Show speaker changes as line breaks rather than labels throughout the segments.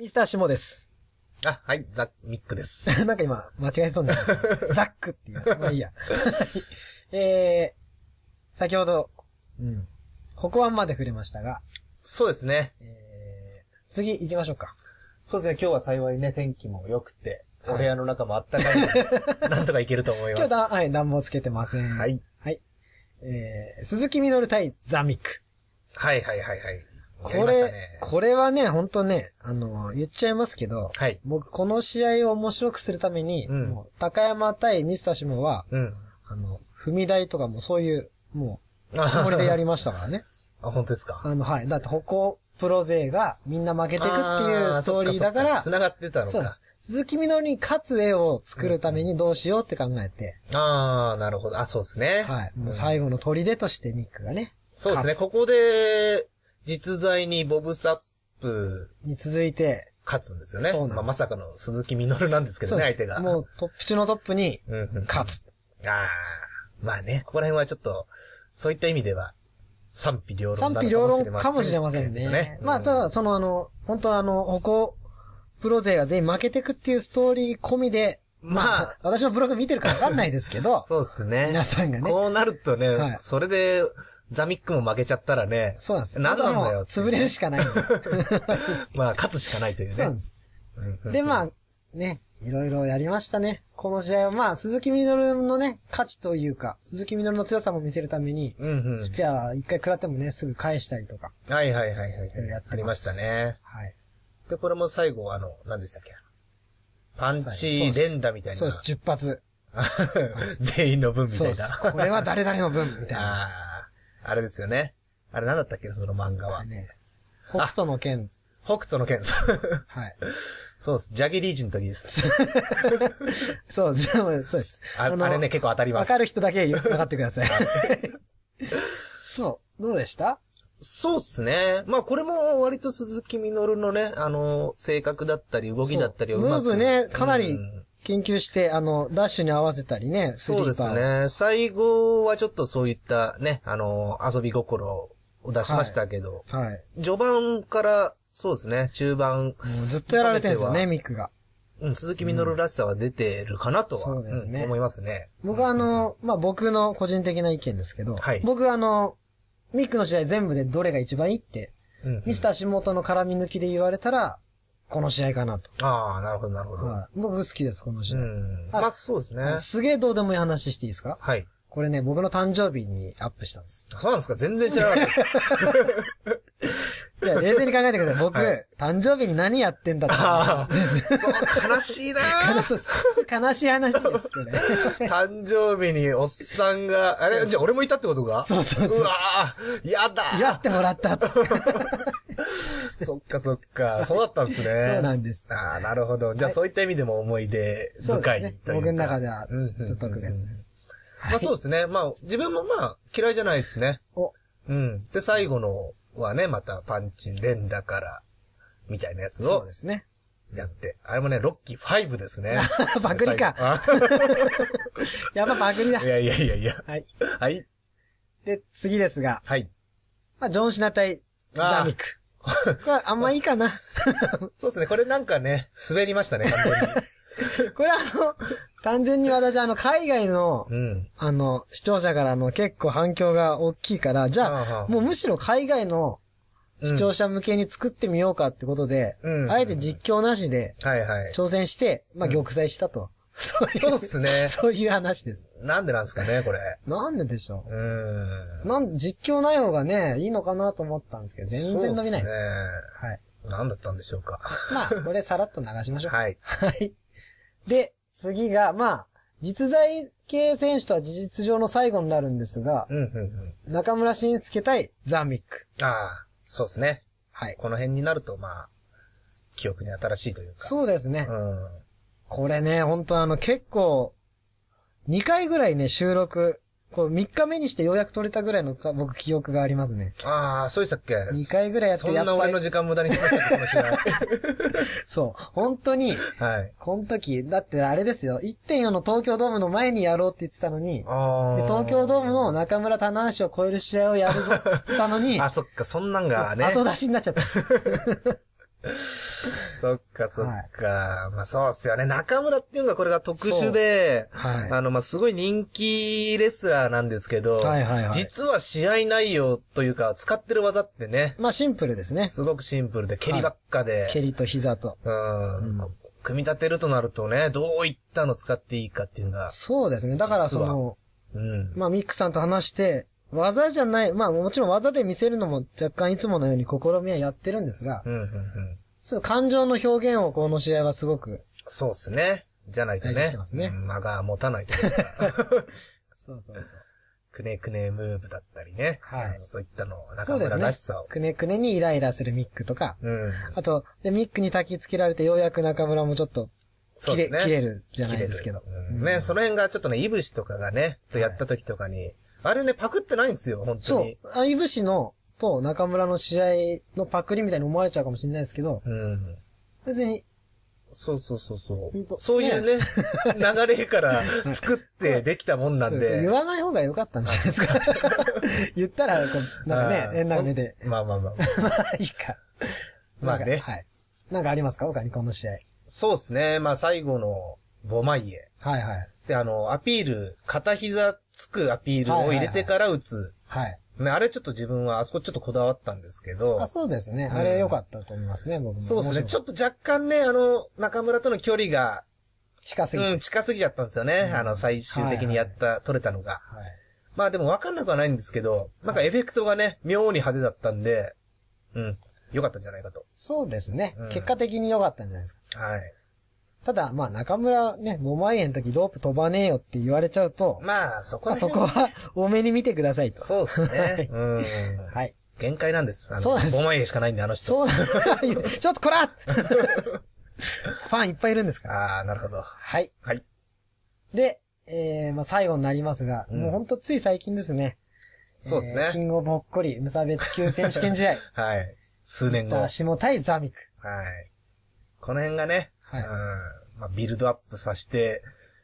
ミスターシモです。あ、はい、ザッミックです。なんか今、間違えそうになった。ザックっていう。まあいいや。えー、先ほど、う
ん、北湾まで触れましたが。そうですね。えー、次行きましょうか。そうですね、今日は幸いね、天気も良くて、お部屋の中もあったかいので、なんとかいけると思います。今
日だ、はい、暖房つけてません。はい。はい。えー、鈴木みのる対ザミック。
はいはいはいはい。これ、ね、
これはね、本当ね、あの、言っちゃいますけど、はい、僕この試合を面白くするために、うん、高山対ミスタシモは、
うん、あの、
踏み台とかもそういう、もう、つもりでやりましたからね。あ、本当ですかあの、はい。だって歩行プロ勢がみんな負けていくっていうストーリーだから、繋がってたのか。そうです。鈴木みのりに勝つ絵を作るためにどうしようって考えて。
うん、ああ、なるほど。あ、そうですね。はい。もう最
後の砦としてミックが
ね。そうですね。ここで、実在にボブサップに続いて、勝つんですよね。そうなんまあ、まさかの鈴木みのるなんですけどね、相手が。もうトップ中のトップに、勝つ。うんうん、ああ、まあね、ここら辺はちょっと、そういった意味では、賛否両論賛否両論かもしれませんね。ね
まあ、ただ、そのあの、本当はあの、ここ、プロ勢が全員負けてくっていうストーリー込みで、まあ、私の
ブログ見てるかわかんないですけど。そうですね。皆さんがね。こうなるとね、はい、それで、ザミックも負けちゃったらね。そうなんです。なんなんだよ。
潰れるしかない。
まあ、勝つしかないというね。そうなんです。
で、まあ、ね、いろいろやりましたね。この試合は、まあ、鈴木みのるのね、価値というか、鈴木みのるの強さも見せるために、うんスピア一回食らってもね、すぐ返したりとか。
はいはいはいはい、やってりましたね。はい。で、これも最後、あの、何でしたっけ
パンチ連打みたいな。そうです、
10発。全員の分みたいな。そうこれは誰々の分みたいな。あれですよね。あれなんだったっけその漫画は。ね、北斗の剣。北斗の剣。はい。そうです。ジャギリージの時です。そう、じゃそうです。ああれね、結構当たります。わか
る人だけ分かってくだ
さい。そう。どうでしたそうっすね。まあこれも割と鈴木みのるのね、あの、性格だったり動きだったりをうまくムーブね、
かなり、研究して、あの、ダッ
シュに合わせたりね、そうですね。最後はちょっとそういったね、あの、遊び心を出しましたけど、はい。はい、序盤から、そうですね、中盤。ずっとやられてるんですよね、ミックが。うん、鈴木みのるらしさは出てるかなとは、うん、そうですね、うん、思い
ますね。僕はあの、まあ、僕の個人的な意見ですけど、はい、僕あの、ミックの試合全部でどれが一番いいって、うんうん、ミスター下元の絡み抜きで言われたら、この試合かなと。
ああ、なるほど、なるほど。
僕好きです、この試合。まあ、
そうですね。す
げえどうでもいい話していいですかはい。これね、僕の誕生日にアップしたんです。
そうなんですか全
然知らなかったです。いや、冷静に考えてください。僕、誕生日に
何やってんだってああ、
悲しいな悲しい悲しい話です、こ
れ。誕生日におっさんが、あれじゃあ俺もいたってことかそうそうそううわぁ、やだいやってもらったて。そっかそっか。そうだったんですね。そうなんです。ああ、なるほど。じゃあ、そういった意味でも思い出深いというか。僕の中では、ちょっと特別です。まあそうですね。まあ、自分もまあ、嫌いじゃないですね。お。うん。で、最後のはね、またパンチ連打から、みたいなやつを。そうですね。やって。あれもね、ロッキー5ですね。パ クリか。
やぱパクリだ。いやいや
いやいや。はい。はい。
で、次ですが。はい。まあ、ジョン・シナ対
ザミック。
あんまいいかな。そ
うですね。これなんかね、滑りましたね、完全
に。これあの、単純に私あの、海外の、うん、あの、視聴者からの結構反響が大きいから、じゃあ、もうむしろ海外の視聴者向けに作ってみようかってことで、うん、あえて実況なしで、挑戦して、まあ、玉砕したと。そうでう。そうっすね。そういう話です。なんでなんですかね、これ。なんででしょう。うん。なん、実況内容がね、いいのかなと思ったんですけど、全然伸びないです。です
ね、はい。なんだったんでしょうか。
まあ、これさらっと流
しましょう。はい。はい。
で、次が、まあ、実在系選手とは事実上の最後になるんですが、うんうんうん、中村慎
介対ザミック。ああ、そうですね。はい。この辺になると、まあ、記憶に新しいというか。そうですね。うん。これね、ほんとあの結構、
2回ぐらいね、収録、こう3日目にしてようやく撮れたぐらいの僕記憶がありますね。
ああ、そうでしたっけ ?2 回ぐらいやってやっそんな俺の時間無駄にしましたかもしれない。
そう。本当に、はい。この時、だってあれですよ、1.4の東京ドームの前にやろうって言ってたのに、
あ東京
ドームの中村棚橋を超える試合をや
るぞって言ってたのに、あ、そっか、そんなんがね。後出しになっちゃった。そっかそっか。はい、まあそうっすよね。中村っていうのがこれが特殊で、はい、あの、まあすごい人気レスラーなんですけど、はいはいはい、実は試合内容というか使ってる技ってね。まあシンプルですね。すごくシンプルで、蹴りばっかで。はい、蹴りと膝と。うん、うん組み立てるとなるとね、どういったの使っていいかっていうのが。そうですね。だからその、うん、
まあミックさんと話して、技じゃない、まあもちろん技で見せるのも若干いつものように試みはやってるんですが、うんうんうん。
感情の表現をこの試合はすごく。そうですね。じゃないとね。してますね。間が持たないというか。そうそうそう。くねくねムーブだったりね。はい。そういったの、中村らし
さを、ね。くねくねにイライラするミックとか。うん。あと、で、ミックに焚き付けられてようやく中村もちょっと、それ、ね。切れるじゃないですけど。うん、ね、そ
の辺がちょっとね、いぶしとかがね、とやった時とかに、はいあれね、パクってないんですよ、本当に。そ
う。相武しの、と中村の試合のパクリみたいに思われちゃうかもしれないですけど、うん。
別に、そうそうそうそう。そういうね、流れから作ってできたもんなんで。言
わない方が良かったんじゃないですか。言ったら、こう、なんかね、変な目で。
まあまあまあ。まあいいか。まあね。はい。なんかありますか他にこの試合。そうですね。まあ最後の、ボマイエ。はいはい。、あの、アピール、片膝つくアピールを入れてから打つ。はいはい、はいはいね、あれちょっと自分は、あそこちょっとこだわったんですけど。あそうですね。うん、あれ良かったと思いますね、僕も。そうですね。ちょっと若干ね、あの、中村との距離が、近すぎうん、近すぎちゃったんですよね。うん、あの、最終的にやった、はいはい、取れたのが。はい、まあでも分かんなくはないんですけど、なんかエフェクトがね、妙に派手だったんで、うん、良かったんじゃないかと。そうですね。うん、結
果的に良かったんじゃないですか。はい。ただ、まあ中村ね、5万円の時ロープ飛ばねえよって言われちゃうと、まあそこは、ね。あ、そこは多めに見てくださいと。そうですね。うん。
はい。限界なんです。そうなんです。5万円しかないんで、あの人。そうなん
です。ちょっとこら ファンいっぱいいるんですから。
ああ、なるほど。はい。はい。
で、えー、まあ最後になりますが、うん、もうほんとつい最近ですね。
そうですね、えー。キン
グオブほっこり、無差別級選手権試合。
はい。数年後。
下対ザミク。は
い。この辺がね、はい。まあ、ビルドアップさせて、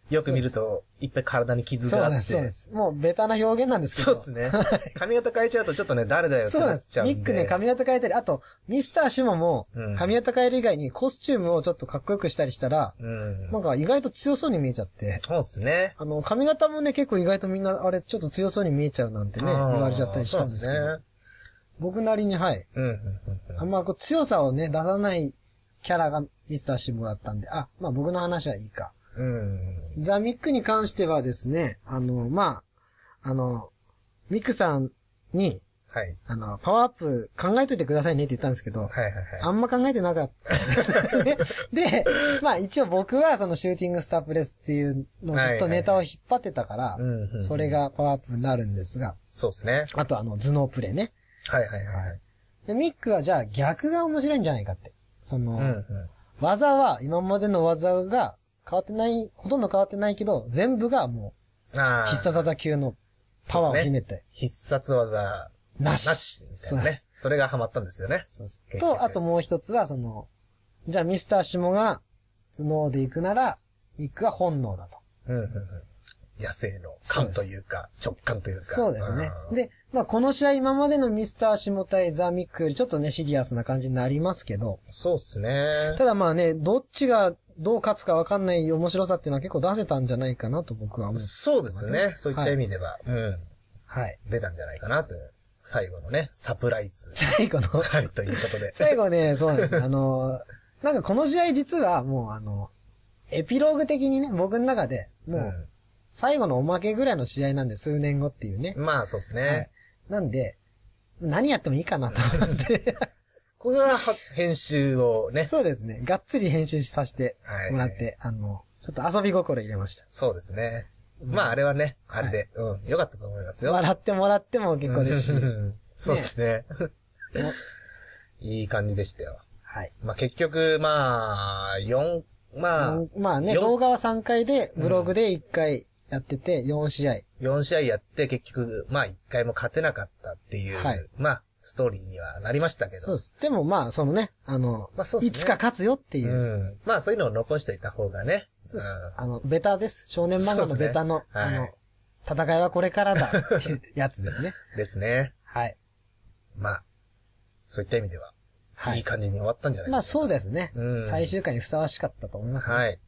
よく見ると、いっぱい体に傷があって。そうです、そ
うです。もうベタな表現なんですけど。そう
ですね。髪型変えちゃうとちょっとね、誰だよってなっちゃうんで。ミックね、髪
型変えたり、あと、ミスターシモも、髪型変える以外にコスチュームをちょっとかっこよくしたりしたら、うん、なんか意外と強そうに見えちゃって。そうですね。あの、髪型もね、結構意外とみんな、あれ、ちょっと強そうに見えちゃうなんてね、言われちゃったりしたんですけど。ね、僕なりに、はい。うん、うん、あんまこう強さをね、出さないキャラがミスターシブだったんで、あ、まあ僕の話はいいか。うん。ザ・ミックに関してはですね、あの、まあ、あの、ミックさんに、はい。あの、パワーアップ考えといてくださいねって言ったんですけど、はいはいはい。あんま考えてなかった。で、まあ一応僕はそのシューティングスタープレスっていうのをずっとネタを引っ張ってたから、それがパワーアップになるんですが、そうですね。あとあの頭脳プレイね。
はいはいはい。
で、ミックはじゃあ逆が面白いんじゃないかって。その、うんうん、技は、今までの技が変わってない、ほとんど変わってないけど、全部がもう、必殺技級のパワーを秘めて。
ね、必殺技なし。なし。みたいなね。そそれがハマったんですよね。そうすと、
あともう一つは、その、じゃあミスター下が頭脳で行くなら、行くは本能だと。
うんうんうん。野生の感というか、直感というか。そうですね。
で、まあこの試合今までのミスター下対ザ・ミックよりちょっとね、シリアスな感じになりますけど。そうですね。ただまあね、どっちがどう勝つかわかんない面白さっていうのは結構出せたんじゃないかなと僕は思う、ね。そうですね。そういった意味では。はい、うん。はい。
出たんじゃないかなと最後のね、サプライズ。最後のはい、ということで。最
後ね、そうです。あの、なんかこの試合実はもうあの、エピローグ的にね、僕の中で、もう、うん最後のおまけぐらいの試合なんで、数年後っていうね。まあ、そうですね、はい。なんで、何やってもいいかなと思って。これは編集をね。そうですね。がっつり編集させてもらって、はい、あの、ちょっと遊び心入れました。
そうですね。うん、まあ、あれはね、あれで、はい、うん、よかったと思いますよ。笑っ
てもらっても結構ですし。そうです
ね。ねいい感じでしたよ。はい。まあ、結局、まあ、4、まあ、まあね、動画は3回で、ブログで1回、やってて、4試合。4試合やって、結局、まあ1回も勝てなかったっていう、はい、まあ、ストーリーにはなりましたけど。そうです。でもまあ、そのね、あの、まあね、いつか勝つよっていう。うん、まあ、そういうのを残しておいた方がね。そうです。うん、あの、ベタです。少年漫画のベタの、ね、あの、戦いはこれからだ、やつですね。ですね。はい。まあ、そういった意味では、はい、いい感じに終わったんじゃないですか。まあそうですね。
うん、最終回にふさわしかったと思いま
す、ね、はい。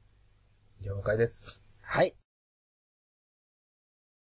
了解です。
はい。